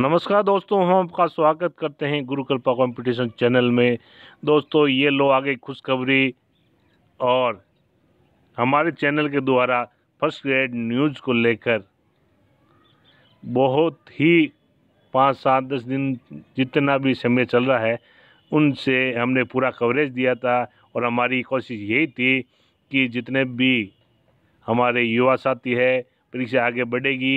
नमस्कार दोस्तों हम आपका स्वागत करते हैं गुरु कृपा कंपटीशन चैनल में दोस्तों ये लो आगे खुशखबरी और हमारे चैनल के द्वारा फर्स्ट ग्रेड न्यूज़ को लेकर बहुत ही पाँच सात दस दिन जितना भी समय चल रहा है उनसे हमने पूरा कवरेज दिया था और हमारी कोशिश यही थी कि जितने भी हमारे युवा साथी है परीक्षा आगे बढ़ेगी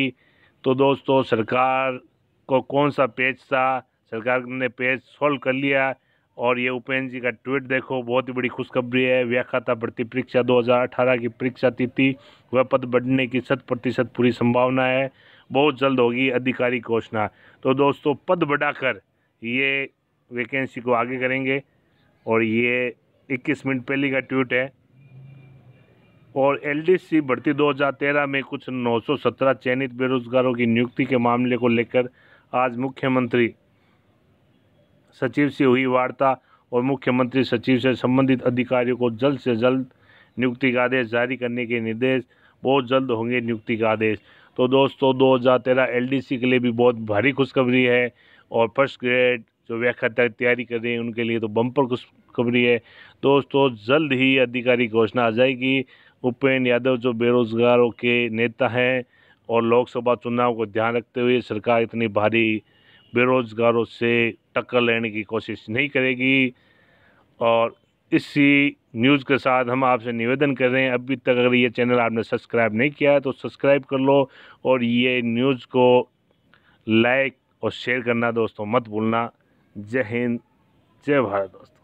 तो दोस्तों सरकार को कौन सा पेज था सरकार ने पेज सॉल्व कर लिया और ये उपेंद्र जी का ट्वीट देखो बहुत ही बड़ी खुशखबरी है व्याख्याता भर्ती परीक्षा 2018 की परीक्षा तिथि वह पद बढ़ने की शत प्रतिशत पूरी संभावना है बहुत जल्द होगी आधिकारिक घोषणा तो दोस्तों पद बढ़ाकर ये वैकेंसी को आगे करेंगे और ये 21 मिनट पहले का ट्वीट है और एलडीसी भर्ती 2013 में कुछ 917 चयनित बेरोजगारों की नियुक्ति के मामले को लेकर आज मुख्यमंत्री सचिव से हुई वार्ता और मुख्यमंत्री सचिव से संबंधित अधिकारियों को जल्द से जल्द नियुक्ति का आदेश जारी करने के निर्देश बहुत जल्द होंगे नियुक्ति का आदेश तो दोस्तों दो हज़ार तेरह एल के लिए भी बहुत भारी खुशखबरी है और फर्स्ट ग्रेड जो व्याख्या तक तैयारी कर रहे हैं उनके लिए तो बम्पर खुशखबरी है दोस्तों जल्द ही अधिकारी घोषणा आ जाएगी उपेंद्र यादव जो बेरोजगारों के नेता हैं और लोकसभा चुनाव को ध्यान रखते हुए सरकार इतनी भारी बेरोजगारों से टक्कर लेने की कोशिश नहीं करेगी और इसी न्यूज़ के साथ हम आपसे निवेदन कर रहे हैं अभी तक अगर ये चैनल आपने सब्सक्राइब नहीं किया है तो सब्सक्राइब कर लो और ये न्यूज़ को लाइक और शेयर करना दोस्तों मत भूलना जय हिंद जय भारत दोस्तों